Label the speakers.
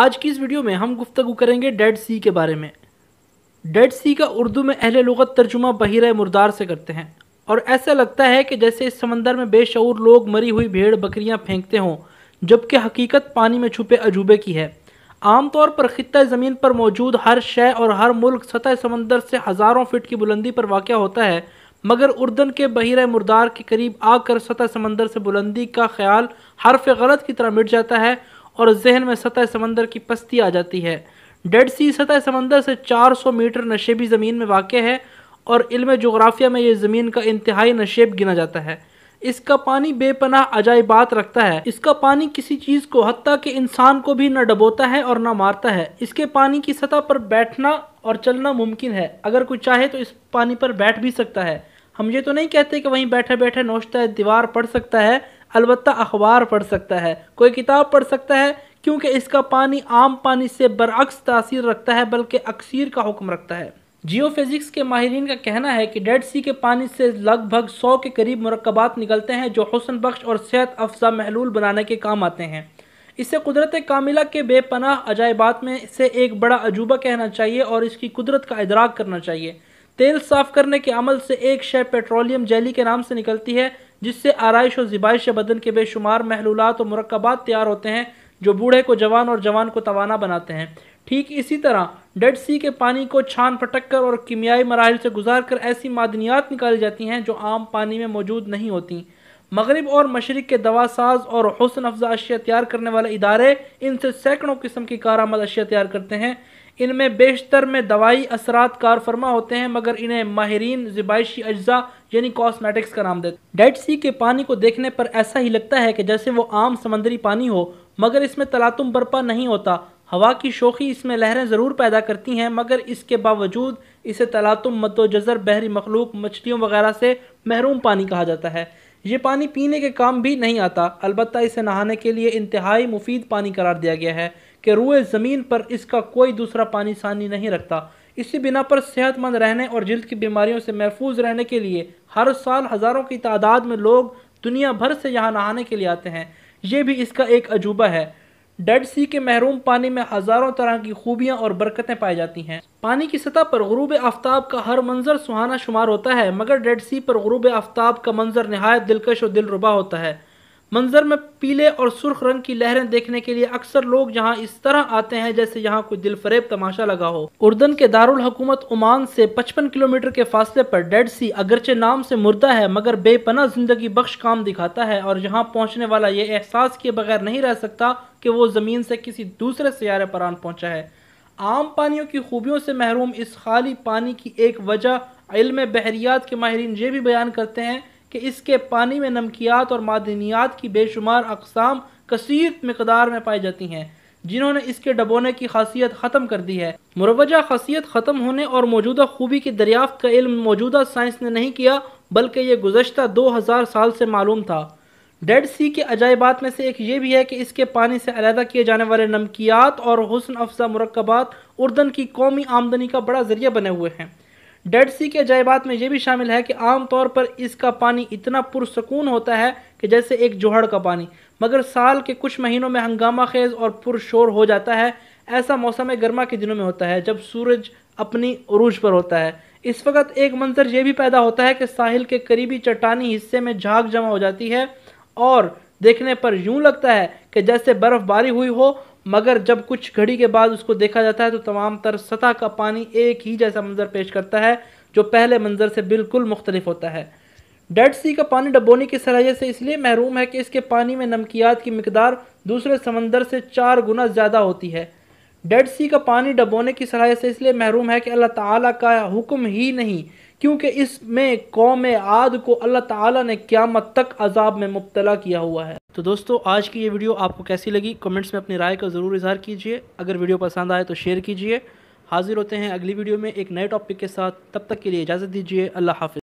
Speaker 1: आज की इस वीडियो में हम गुफ्तु करेंगे डेड सी के बारे में डेड सी का उर्दू में अहल लगत तर्जुमा बहिर मुर्दार से करते हैं और ऐसा लगता है कि जैसे इस समंदर में बेशूर लोग मरी हुई भेड़ बकरियां फेंकते हों जबकि हकीकत पानी में छुपे अजूबे की है आमतौर पर ख़त्े ज़मीन पर मौजूद हर शह और हर मुल्क सतह समंदर से हज़ारों फिट की बुलंदी पर वाक़ होता है मगर उर्दन के बहिर मुर्दार के करीब आकर सतह समंदर से बुलंदी का ख्याल हरफ गलत की तरह मिट जाता है और जहन में सतह समंदर की पस्ती आ जाती है डेड सी सतह समंदर से 400 मीटर नशेबी ज़मीन में वाक़ है और इल्म जोग्राफिया में यह ज़मीन का इंतहाई नशेब गिना जाता है इसका पानी बेपनाह अजायबात रखता है इसका पानी किसी चीज़ को हती के इंसान को भी न डबोता है और न मारता है इसके पानी की सतह पर बैठना और चलना मुमकिन है अगर कोई चाहे तो इस पानी पर बैठ भी सकता है हम ये तो नहीं कहते कि वहीं बैठे बैठे नोचता है दीवार पड़ सकता है अलबत् अखबार पढ़ सकता है कोई किताब पढ़ सकता है क्योंकि इसका पानी आम पानी से बरअक्स तासीर रखता है बल्कि अक्सर का हुक्म रखता है जियो फिज़िक्स के माहरीन का कहना है कि डेड सी के पानी से लगभग सौ के करीब मरकबात निकलते हैं जो हसन बख्श और सेहत अफजा महलूल बनाने के काम आते हैं इसे कुदरत कामिला के बेपनाह अजायबात में से एक बड़ा अजूबा कहना चाहिए और इसकी कुदरत का इदराक करना चाहिए तेल साफ़ करने के अमल से एक शय पेट्रोलियम जैली के नाम से निकलती है जिससे आरइश और ज़िबाइश बदन के बेशुमार महलूलत और मरकबात तैयार होते हैं जो बूढ़े को जवान और जवान को तवाना बनाते हैं ठीक इसी तरह डेड सी के पानी को छान फटक कर और कीमियाई मराहल से गुजार कर ऐसी मादनियात निकाली जाती हैं जो आम पानी में मौजूद नहीं होती मगरब और मशरक़ के दवासाज और हसन अफजा अशिया तैयार करने वाले इदारे इनसे सैकड़ों किस्म की कारामद अशिया तैयार करते हैं इनमें बेशतर में दवाई असरात कार फरमा होते हैं मगर इन्हें माहरीन जबाइशी अज्जा यानी कॉस्मेटिक्स का नाम देते डेड सी के पानी को देखने पर ऐसा ही लगता है कि जैसे वो आम समंदरी पानी हो मगर इसमें तलातुम बर्पा नहीं होता हवा की शोखी इसमें लहरें ज़रूर पैदा करती हैं मगर इसके बावजूद इसे तलातुम मतोज़र बहरी मखलूक मछलियों वगैरह से महरूम पानी कहा जाता है ये पानी पीने के काम भी नहीं आता अलबत्त इसे नहाने के लिए इंतहाई मुफीद पानी करार दिया गया है कि रुए ज़मीन पर इसका कोई दूसरा पानी सानी नहीं रखता इसी बिना पर सेहतमंद रहने और जल्द की बीमारियों से महफूज रहने के लिए हर साल हज़ारों की तादाद में लोग दुनिया भर से यहाँ नहाने के लिए आते हैं ये भी इसका एक अजूबा है डेड सी के महरूम पानी में हज़ारों तरह की खूबियाँ और बरकतें पाई जाती हैं पानी की सतह पर गरूब आफ्ताब का हर मंजर सुहाना शुमार होता है मगर डेड सी पर गरूब आफ्ताब का मंजर नहायत दिलकश और दिलरुबा होता है मंजर में पीले और सुर्ख रंग की लहरें देखने के लिए अक्सर लोग यहाँ इस तरह आते हैं जैसे यहाँ कोई दिलफरेब तमाशा लगा हो उर्दन के दारुल हकूमत ओमान से 55 किलोमीटर के फासले पर डेड सी अगरचे नाम से मुर्दा है मगर बेपना जिंदगी बख्श काम दिखाता है और यहाँ पहुँचने वाला ये एहसास किए बगैर नहीं रह सकता कि वो ज़मीन से किसी दूसरे सियारे पर आन पहुँचा है आम पानियों की खूबियों से महरूम इस खाली पानी की एक वजह इल्म बहरियात के माहरीन ये भी बयान करते हैं कि इसके पानी में नमकियात और मादनियात की बेशुमार अकसाम कसीर मकदार में पाई जाती हैं जिन्होंने इसके डबोने की खासियत ख़त्म कर दी है मुरवजा खासियत ख़त्म होने और मौजूदा खूबी की दरियाफ्त का इल्म मौजूदा साइंस ने नहीं किया बल्कि ये गुजशत दो हज़ार साल से मालूम था डेड सी के अजायबात में से एक ये भी है कि इसके पानी से अलहदा किए जाने वाले नमकियात और हसन अफजा मरकबात उर्दन की कौमी आमदनी का बड़ा ज़रिया बने हुए हैं डेड सी के जायबात में यह भी शामिल है कि आमतौर पर इसका पानी इतना पुरसकून होता है कि जैसे एक जोहड़ का पानी मगर साल के कुछ महीनों में हंगामा खेज और पुरशोर हो जाता है ऐसा मौसम गर्मा के दिनों में होता है जब सूरज अपनी अरूज पर होता है इस वक्त एक मंजर यह भी पैदा होता है कि साहिल के करीबी चट्टानी हिस्से में झाग जमा हो जाती है और देखने पर यूं लगता है कि जैसे बर्फ़बारी हुई हो मगर जब कुछ घड़ी के बाद उसको देखा जाता है तो तमाम तर सतह का पानी एक ही जैसा मंजर पेश करता है जो पहले मंजर से बिल्कुल मुख्तलिफ होता है डेड सी का पानी डबोनी की सलाहियत से इसलिए महरूम है कि इसके पानी में नमकियात की मकदार दूसरे समंदर से चार गुना ज़्यादा होती है डेड सी का पानी डबोने की सलाहियत से इसलिए महरूम है कि अल्लाह ताला का हुक्म ही नहीं क्योंकि इसमें कौम आद को अल्लाह ताला ने क़्यामत तक अजाब में मुबतला किया हुआ है तो दोस्तों आज की ये वीडियो आपको कैसी लगी कमेंट्स में अपनी राय का ज़रूर इजहार कीजिए अगर वीडियो पसंद आए तो शेयर कीजिए हाजिर होते हैं अगली वीडियो में एक नए टॉपिक के साथ तब तक के लिए इजाज़त दीजिए अल्लाह हाफि